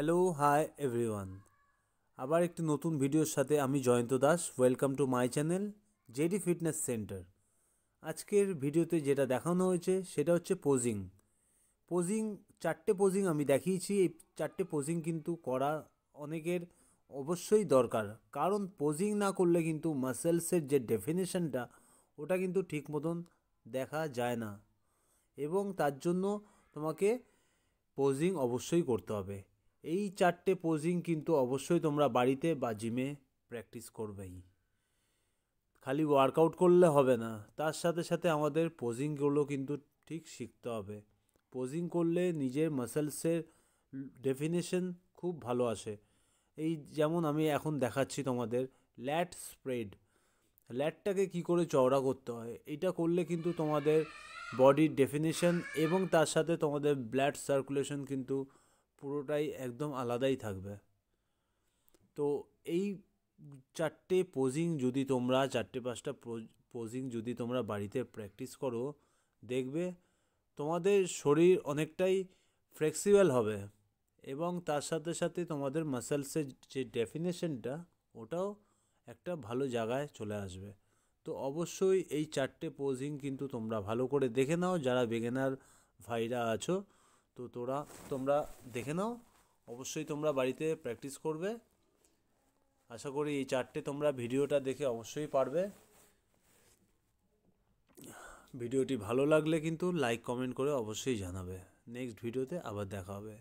hello hi everyone আবার একটি নতুন ভিডিওর সাথে আমি Jayanta Das welcome to my channel JD fitness centre আজকের ভিডিওতে যেটা দেখানো হয়েছে সেটা হচ্ছে পোজিং পোজিং চারটে পোজিং আমি দেখিয়েছি এই চারটে পোজিং কিন্তু করা অনেকের অবশ্যই দরকার কারণ পোজিং না করলে কিন্তু মাসেলসের যে ডেফিনেশনটা ওটা কিন্তু ঠিক মতন দেখা যায় না এবং তার জন্য তোমাকে পোজিং অবশ্যই করতে হবে এই চারটে পোজিং কিন্তু অবশ্যই তোমরা বাড়িতে বা জিমে প্র্যাকটিস করবেই খালি ওয়ার্কআউট করলে হবে না তার সাথে সাথে আমাদের পোজিংগুলো কিন্তু ঠিক শিখতে হবে পোজিং করলে নিজের মাসেলসের ডেফিনেশন খুব ভালো আসে এই যেমন আমি এখন দেখাচ্ছি তোমাদের ল্যাট স্প্রেড ল্যাটটাকে কি করে চওড়া করতে হয় এটা করলে কিন্তু তোমাদের বডির ডেফিনেশন এবং তার সাথে তোমাদের ব্লাড সার্কুলেশন কিন্তু পুরোটাই একদম আলাদাই থাকবে তো এই চারটে পোজিং যদি তোমরা চারটে পাঁচটা পোজিং যদি তোমরা বাড়িতে প্র্যাকটিস করো দেখবে তোমাদের শরীর অনেকটাই ফ্লেক্সিবল হবে এবং তার সাথে সাথে তোমাদের মাসেলসের যে ডেফিনেশনটা ওটাও একটা ভালো জায়গায় চলে আসবে তো অবশ্যই এই চারটে পোজিং কিন্তু তোমরা ভালো করে দেখে নাও যারা বেগেনার ভাইরা আছো তো তোরা তোমরা দেখে নাও অবশ্যই তোমরা বাড়িতে প্র্যাকটিস করবে আশা করি এই চারটে তোমরা ভিডিওটা দেখে অবশ্যই পারবে ভিডিওটি ভালো লাগলে কিন্তু লাইক কমেন্ট করে অবশ্যই জানাবে নেক্সট ভিডিওতে আবার দেখা হবে